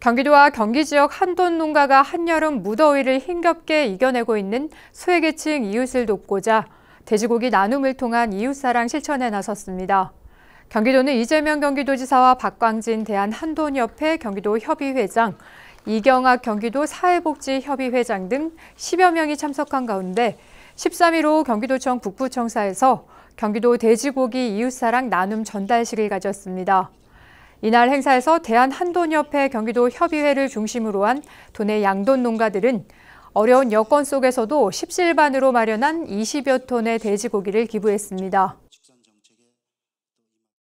경기도와 경기 지역 한돈 농가가 한여름 무더위를 힘겹게 이겨내고 있는 소외계층 이웃을 돕고자 돼지고기 나눔을 통한 이웃사랑 실천에 나섰습니다. 경기도는 이재명 경기도지사와 박광진 대한한돈협회 경기도 협의회장, 이경학 경기도 사회복지협의회장 등 10여 명이 참석한 가운데 13일 오 경기도청 북부청사에서 경기도 돼지고기 이웃사랑 나눔 전달식을 가졌습니다. 이날 행사에서 대한한돈협회 경기도 협의회를 중심으로 한 도내 양돈 농가들은 어려운 여건 속에서도 십실반으로 마련한 20여 톤의 돼지고기를 기부했습니다.